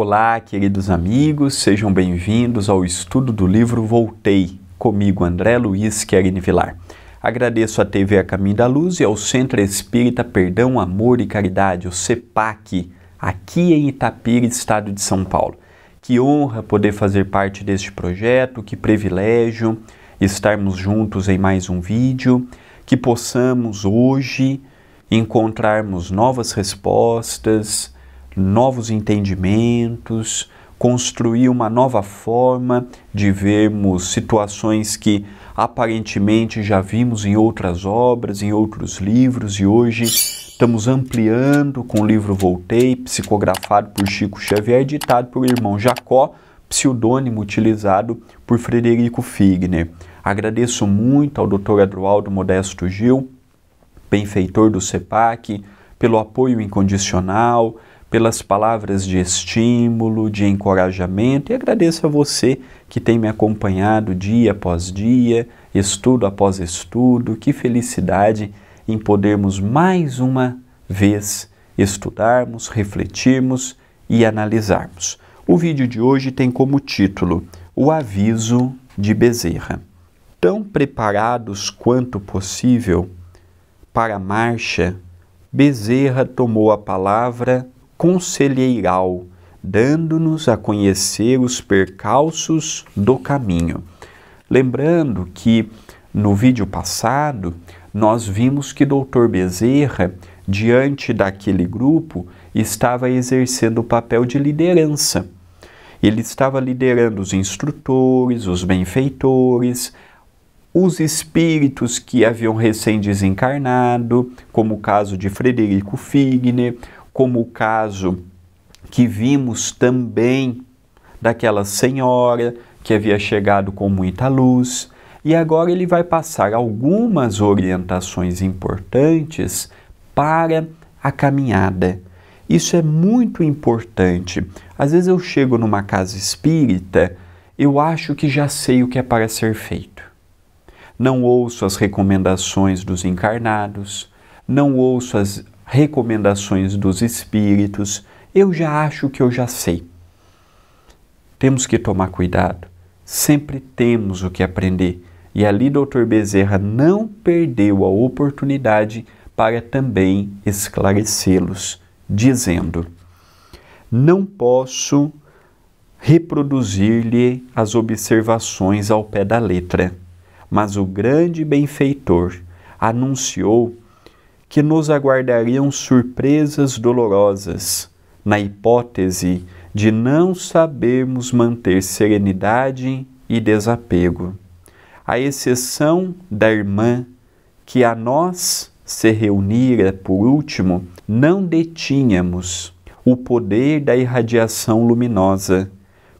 Olá, queridos amigos, sejam bem-vindos ao estudo do livro Voltei, comigo André Luiz Querini Vilar. Agradeço à TV A Caminho da Luz e ao Centro Espírita Perdão, Amor e Caridade, o CEPAC, aqui em Itapira, estado de São Paulo. Que honra poder fazer parte deste projeto, que privilégio estarmos juntos em mais um vídeo, que possamos hoje encontrarmos novas respostas, novos entendimentos, construir uma nova forma de vermos situações que aparentemente já vimos em outras obras, em outros livros, e hoje estamos ampliando com o livro Voltei, psicografado por Chico Xavier, editado por irmão Jacó, pseudônimo utilizado por Frederico Figner. Agradeço muito ao Dr. Adroaldo Modesto Gil, benfeitor do CEPAC, pelo apoio incondicional pelas palavras de estímulo, de encorajamento e agradeço a você que tem me acompanhado dia após dia, estudo após estudo. Que felicidade em podermos mais uma vez estudarmos, refletirmos e analisarmos. O vídeo de hoje tem como título O Aviso de Bezerra. Tão preparados quanto possível para a marcha, Bezerra tomou a palavra conselheiral, dando-nos a conhecer os percalços do caminho. Lembrando que no vídeo passado nós vimos que Dr. Bezerra, diante daquele grupo, estava exercendo o papel de liderança. Ele estava liderando os instrutores, os benfeitores, os espíritos que haviam recém-desencarnado, como o caso de Frederico Figner, como o caso que vimos também daquela senhora que havia chegado com muita luz, e agora ele vai passar algumas orientações importantes para a caminhada. Isso é muito importante. Às vezes eu chego numa casa espírita, eu acho que já sei o que é para ser feito. Não ouço as recomendações dos encarnados, não ouço as, recomendações dos espíritos, eu já acho que eu já sei. Temos que tomar cuidado, sempre temos o que aprender. E ali Dr. Bezerra não perdeu a oportunidade para também esclarecê-los, dizendo: Não posso reproduzir-lhe as observações ao pé da letra, mas o grande benfeitor anunciou que nos aguardariam surpresas dolorosas, na hipótese de não sabermos manter serenidade e desapego, à exceção da irmã que a nós se reunira por último, não detínhamos o poder da irradiação luminosa,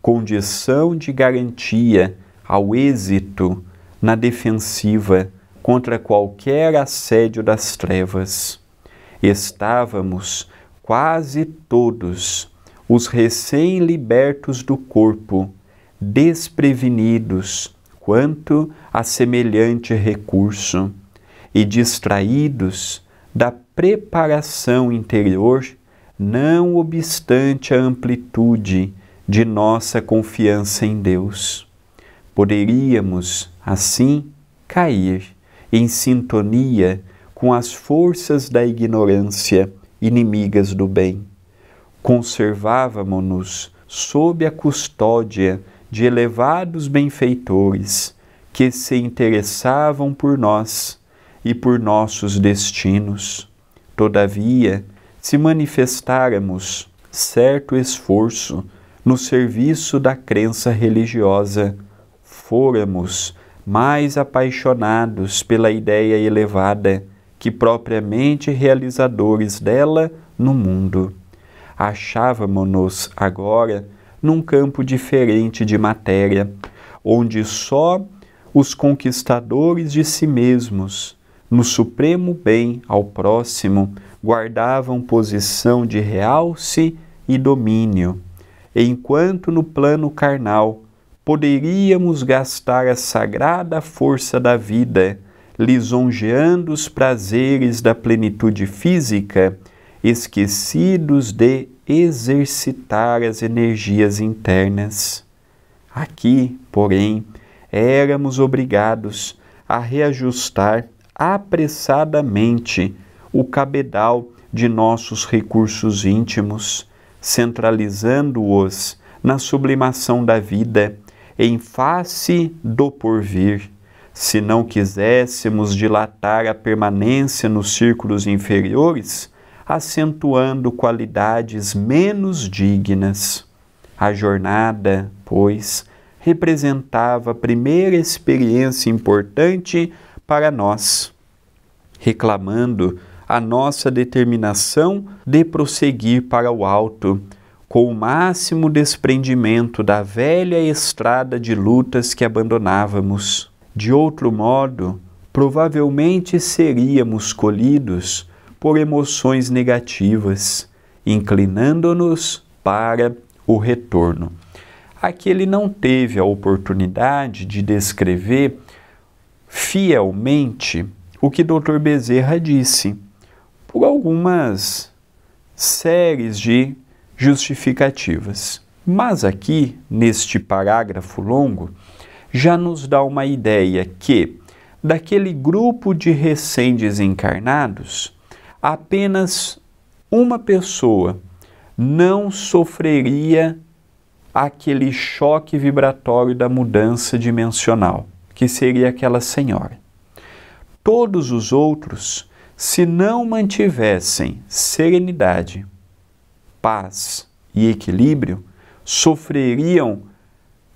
condição de garantia ao êxito na defensiva contra qualquer assédio das trevas. Estávamos quase todos, os recém-libertos do corpo, desprevenidos quanto a semelhante recurso e distraídos da preparação interior, não obstante a amplitude de nossa confiança em Deus. Poderíamos, assim, cair em sintonia com as forças da ignorância inimigas do bem. conservávamo nos sob a custódia de elevados benfeitores que se interessavam por nós e por nossos destinos. Todavia, se manifestáramos certo esforço no serviço da crença religiosa, fôramos mais apaixonados pela ideia elevada que propriamente realizadores dela no mundo. Achávamo-nos agora num campo diferente de matéria, onde só os conquistadores de si mesmos, no supremo bem ao próximo, guardavam posição de realce e domínio, enquanto no plano carnal poderíamos gastar a sagrada força da vida, lisonjeando os prazeres da plenitude física, esquecidos de exercitar as energias internas. Aqui, porém, éramos obrigados a reajustar apressadamente o cabedal de nossos recursos íntimos, centralizando-os na sublimação da vida em face do porvir, se não quiséssemos dilatar a permanência nos círculos inferiores, acentuando qualidades menos dignas. A jornada, pois, representava a primeira experiência importante para nós, reclamando a nossa determinação de prosseguir para o alto, com o máximo desprendimento da velha estrada de lutas que abandonávamos. De outro modo, provavelmente seríamos colhidos por emoções negativas, inclinando-nos para o retorno. Aqui ele não teve a oportunidade de descrever fielmente o que Dr. Bezerra disse, por algumas séries de justificativas. Mas aqui, neste parágrafo longo, já nos dá uma ideia que, daquele grupo de recém-desencarnados, apenas uma pessoa não sofreria aquele choque vibratório da mudança dimensional, que seria aquela senhora. Todos os outros, se não mantivessem serenidade, paz e equilíbrio sofreriam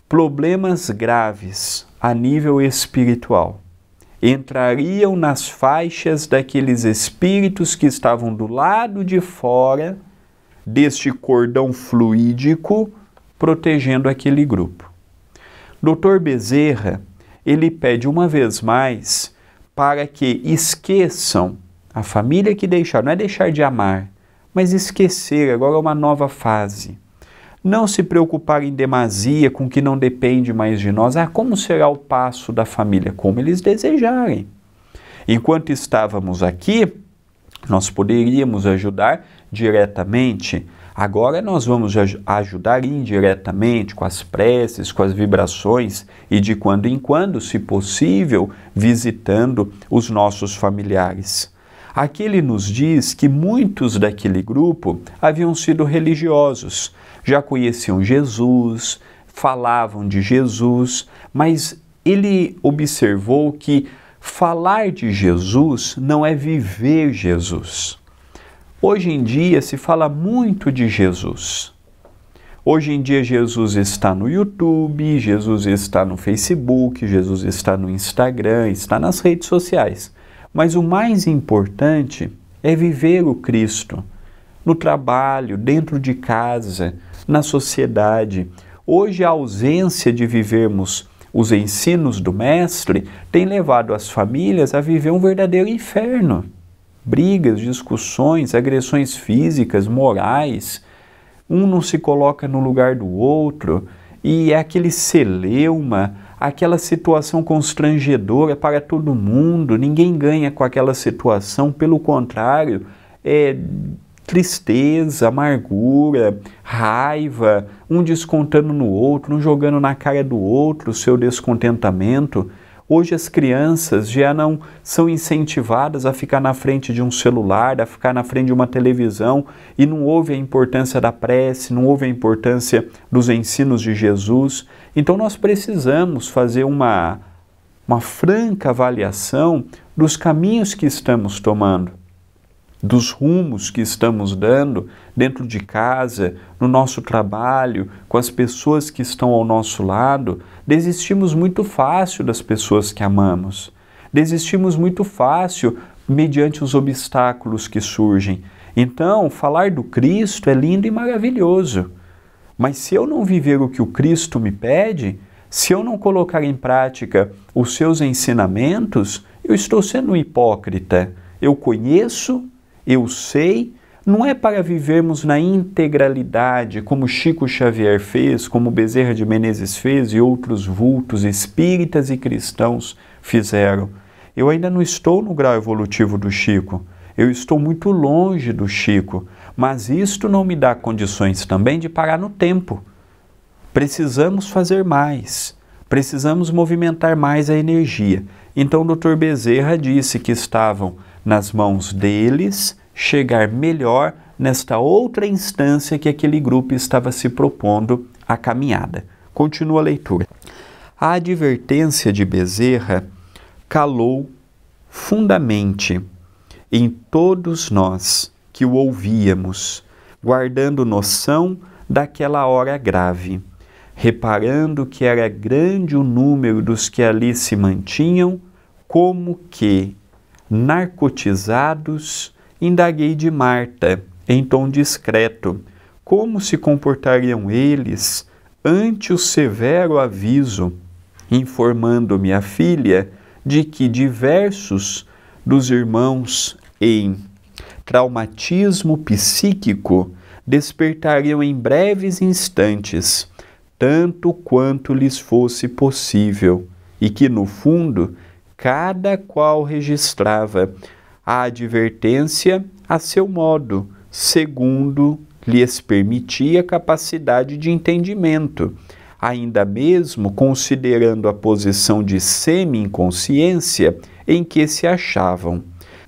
problemas graves a nível espiritual. Entrariam nas faixas daqueles espíritos que estavam do lado de fora deste cordão fluídico protegendo aquele grupo. Dr. Bezerra, ele pede uma vez mais para que esqueçam a família que deixaram, não é deixar de amar, mas esquecer, agora é uma nova fase. Não se preocupar em demasia com o que não depende mais de nós. Ah, como será o passo da família? Como eles desejarem. Enquanto estávamos aqui, nós poderíamos ajudar diretamente. Agora nós vamos ajudar indiretamente com as preces, com as vibrações e de quando em quando, se possível, visitando os nossos familiares. Aqui ele nos diz que muitos daquele grupo haviam sido religiosos, já conheciam Jesus, falavam de Jesus, mas ele observou que falar de Jesus não é viver Jesus. Hoje em dia se fala muito de Jesus. Hoje em dia, Jesus está no YouTube, Jesus está no Facebook, Jesus está no Instagram, está nas redes sociais. Mas o mais importante é viver o Cristo no trabalho, dentro de casa, na sociedade. Hoje, a ausência de vivermos os ensinos do Mestre tem levado as famílias a viver um verdadeiro inferno. Brigas, discussões, agressões físicas, morais, um não se coloca no lugar do outro e é aquele celeuma aquela situação constrangedora para todo mundo, ninguém ganha com aquela situação, pelo contrário, é tristeza, amargura, raiva, um descontando no outro, um jogando na cara do outro o seu descontentamento. Hoje as crianças já não são incentivadas a ficar na frente de um celular, a ficar na frente de uma televisão e não houve a importância da prece, não houve a importância dos ensinos de Jesus. Então nós precisamos fazer uma, uma franca avaliação dos caminhos que estamos tomando dos rumos que estamos dando dentro de casa, no nosso trabalho, com as pessoas que estão ao nosso lado, desistimos muito fácil das pessoas que amamos. Desistimos muito fácil mediante os obstáculos que surgem. Então, falar do Cristo é lindo e maravilhoso. Mas se eu não viver o que o Cristo me pede, se eu não colocar em prática os seus ensinamentos, eu estou sendo um hipócrita. Eu conheço, eu sei, não é para vivermos na integralidade, como Chico Xavier fez, como Bezerra de Menezes fez e outros vultos espíritas e cristãos fizeram. Eu ainda não estou no grau evolutivo do Chico, eu estou muito longe do Chico, mas isto não me dá condições também de parar no tempo. Precisamos fazer mais, precisamos movimentar mais a energia. Então, o Dr. Bezerra disse que estavam nas mãos deles chegar melhor nesta outra instância que aquele grupo estava se propondo a caminhada. Continua a leitura. A advertência de Bezerra calou fundamente em todos nós que o ouvíamos, guardando noção daquela hora grave, reparando que era grande o número dos que ali se mantinham, como que narcotizados, indaguei de Marta, em tom discreto, como se comportariam eles ante o severo aviso, informando-me a filha de que diversos dos irmãos em traumatismo psíquico despertariam em breves instantes, tanto quanto lhes fosse possível, e que, no fundo, cada qual registrava a advertência a seu modo, segundo lhes permitia capacidade de entendimento, ainda mesmo considerando a posição de semi-inconsciência em que se achavam.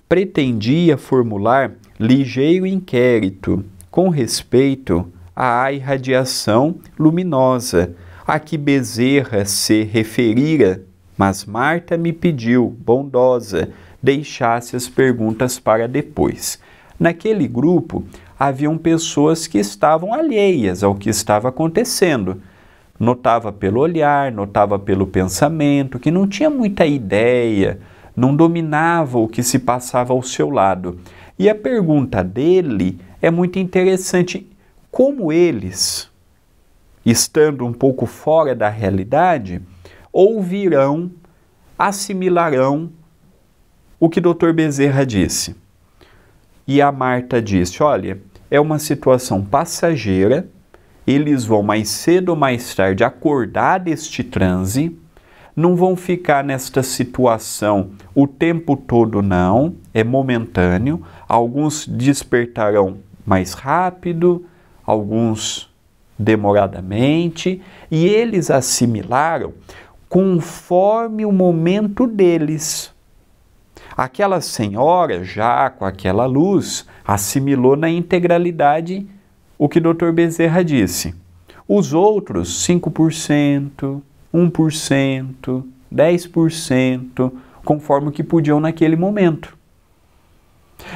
Pretendia formular ligeiro inquérito com respeito à irradiação luminosa a que Bezerra se referira mas Marta me pediu, bondosa, deixasse as perguntas para depois. Naquele grupo haviam pessoas que estavam alheias ao que estava acontecendo. Notava pelo olhar, notava pelo pensamento, que não tinha muita ideia, não dominava o que se passava ao seu lado. E a pergunta dele é muito interessante. Como eles, estando um pouco fora da realidade, ouvirão, assimilarão o que Dr. Bezerra disse. E a Marta disse: Olha, é uma situação passageira, eles vão mais cedo ou mais tarde acordar deste transe, não vão ficar nesta situação o tempo todo, não, é momentâneo. Alguns despertarão mais rápido, alguns demoradamente, e eles assimilaram conforme o momento deles. Aquela senhora, já com aquela luz, assimilou na integralidade o que Dr. Bezerra disse. Os outros, 5%, 1%, 10%, conforme o que podiam naquele momento.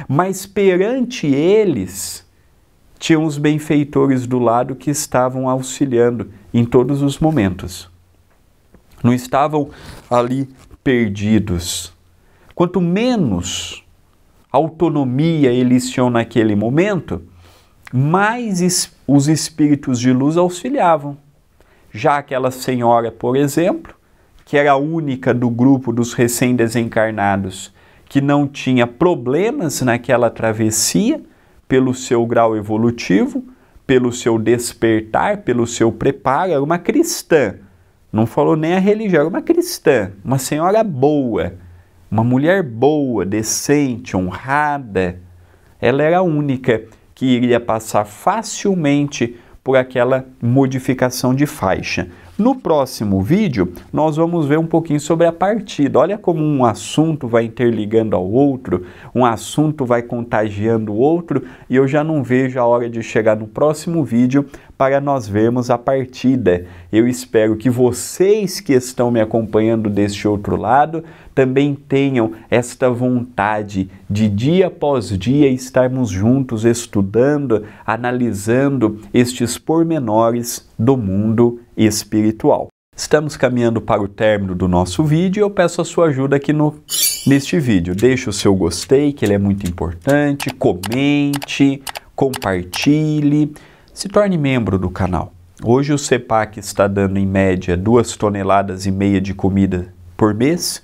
Mas perante eles, tinham os benfeitores do lado que estavam auxiliando em todos os momentos não estavam ali perdidos. Quanto menos autonomia eles tinham naquele momento, mais os espíritos de luz auxiliavam. Já aquela senhora, por exemplo, que era a única do grupo dos recém-desencarnados que não tinha problemas naquela travessia, pelo seu grau evolutivo, pelo seu despertar, pelo seu preparo, era uma cristã não falou nem a religião, é uma cristã, uma senhora boa, uma mulher boa, decente, honrada. Ela era a única que iria passar facilmente por aquela modificação de faixa. No próximo vídeo, nós vamos ver um pouquinho sobre a partida. Olha como um assunto vai interligando ao outro, um assunto vai contagiando o outro, e eu já não vejo a hora de chegar no próximo vídeo para nós vermos a partida. Eu espero que vocês que estão me acompanhando deste outro lado também tenham esta vontade de dia após dia estarmos juntos estudando, analisando estes pormenores do mundo espiritual. Estamos caminhando para o término do nosso vídeo e eu peço a sua ajuda aqui no, neste vídeo. Deixe o seu gostei, que ele é muito importante, comente, compartilhe, se torne membro do canal. Hoje o CEPAC está dando em média duas toneladas e meia de comida por mês,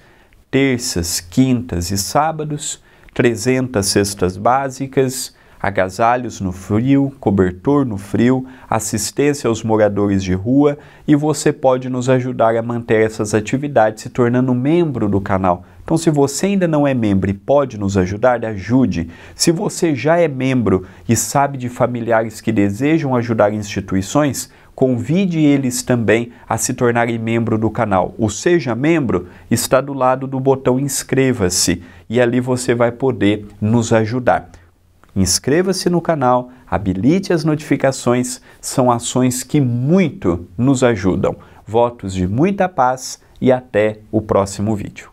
terças, quintas e sábados, 300 cestas básicas, agasalhos no frio, cobertor no frio, assistência aos moradores de rua e você pode nos ajudar a manter essas atividades se tornando membro do canal. Então, se você ainda não é membro e pode nos ajudar, ajude. Se você já é membro e sabe de familiares que desejam ajudar instituições, convide eles também a se tornarem membro do canal. O Seja Membro está do lado do botão Inscreva-se e ali você vai poder nos ajudar. Inscreva-se no canal, habilite as notificações, são ações que muito nos ajudam. Votos de muita paz e até o próximo vídeo.